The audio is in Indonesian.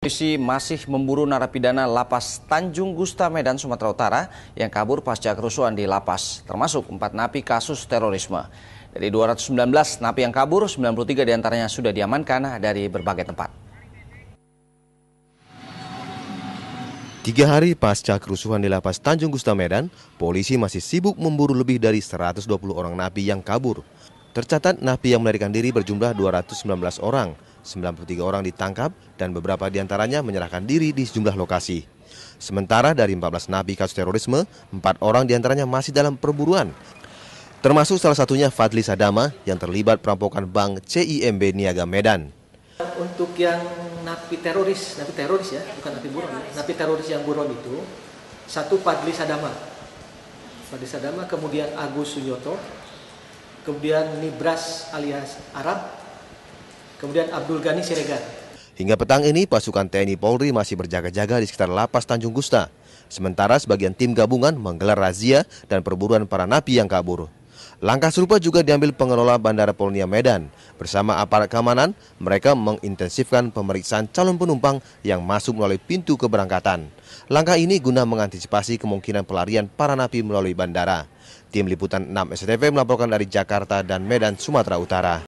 Polisi masih memburu narapidana Lapas Tanjung Gusta Medan Sumatera Utara yang kabur pasca kerusuhan di Lapas, termasuk empat napi kasus terorisme. Dari 219 napi yang kabur, 93 diantaranya sudah diamankan dari berbagai tempat. Tiga hari pasca kerusuhan di Lapas Tanjung Gusta Medan, polisi masih sibuk memburu lebih dari 120 orang napi yang kabur. Tercatat napi yang melarikan diri berjumlah 219 orang, 93 orang ditangkap dan beberapa diantaranya menyerahkan diri di sejumlah lokasi. Sementara dari 14 napi kasus terorisme, 4 orang diantaranya masih dalam perburuan. Termasuk salah satunya Fadli Sadama yang terlibat perampokan bank CIMB Niaga Medan. Untuk yang napi teroris, napi teroris ya, bukan napi buron, napi teroris yang buron itu, satu Fadli Sadama. Fadli Sadama, kemudian Agus Sunyoto, kemudian Nibras alias Arab, kemudian Abdul Ghani Siregar. Hingga petang ini pasukan TNI Polri masih berjaga-jaga di sekitar lapas Tanjung Gusta. Sementara sebagian tim gabungan menggelar razia dan perburuan para napi yang kabur. Langkah serupa juga diambil pengelola Bandara Polonia Medan. Bersama aparat keamanan, mereka mengintensifkan pemeriksaan calon penumpang yang masuk melalui pintu keberangkatan. Langkah ini guna mengantisipasi kemungkinan pelarian para napi melalui bandara. Tim Liputan 6 STV melaporkan dari Jakarta dan Medan, Sumatera Utara.